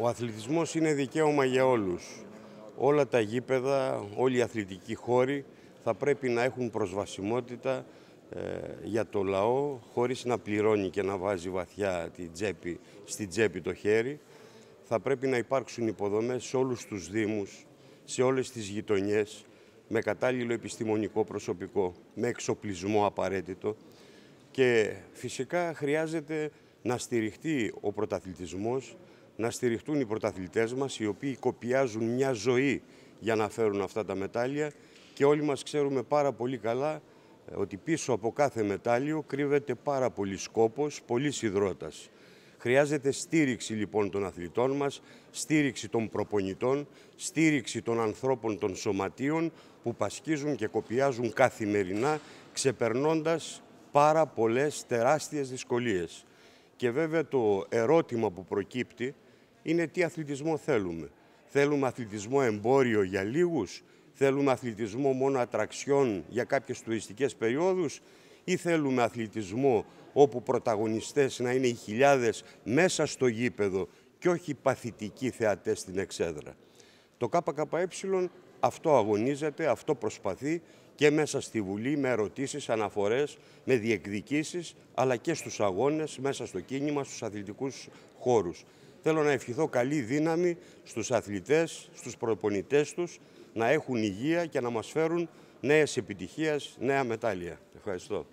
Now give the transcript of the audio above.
Ο αθλητισμός είναι δικαίωμα για όλους. Όλα τα γήπεδα, όλοι οι αθλητικοί χώροι θα πρέπει να έχουν προσβασιμότητα ε, για το λαό χωρίς να πληρώνει και να βάζει βαθιά την τσέπη, στη τσέπη το χέρι. Θα πρέπει να υπάρξουν υποδομές σε όλους τους δήμους, σε όλες τις γειτονιές, με κατάλληλο επιστημονικό προσωπικό, με εξοπλισμό απαραίτητο και φυσικά χρειάζεται να στηριχτεί ο πρωταθλητισμός να στηριχτούν οι πρωταθλητές μας, οι οποίοι κοπιάζουν μια ζωή για να φέρουν αυτά τα μετάλλια και όλοι μας ξέρουμε πάρα πολύ καλά ε, ότι πίσω από κάθε μετάλλιο κρύβεται πάρα πολύ σκόπος, πολύ σιδρώτας. Χρειάζεται στήριξη λοιπόν των αθλητών μας, στήριξη των προπονητών, στήριξη των ανθρώπων των σωματείων που πασχίζουν και κοπιάζουν καθημερινά ξεπερνώντας πάρα πολλές τεράστιες δυσκολίες. Και βέβαια το ερώτημα που προκύπτει είναι τι αθλητισμό θέλουμε. Θέλουμε αθλητισμό εμπόριο για λίγους, θέλουμε αθλητισμό μόνο ατραξιών για κάποιες τουριστικές περιόδους ή θέλουμε αθλητισμό όπου πρωταγωνιστές να είναι οι χιλιάδες μέσα στο γήπεδο και όχι παθητικοί θεατές στην εξέδρα. Το ΚΚΕ αυτό αγωνίζεται, αυτό προσπαθεί και μέσα στη Βουλή με ερωτήσεις, αναφορές, με διεκδικήσεις, αλλά και στους αγώνες, μέσα στο κίνημα, στους αθλητικούς χώρους. Θέλω να ευχηθώ καλή δύναμη στους αθλητές, στους προπονητές τους, να έχουν υγεία και να μας φέρουν νέες επιτυχίες, νέα μετάλλια. Ευχαριστώ.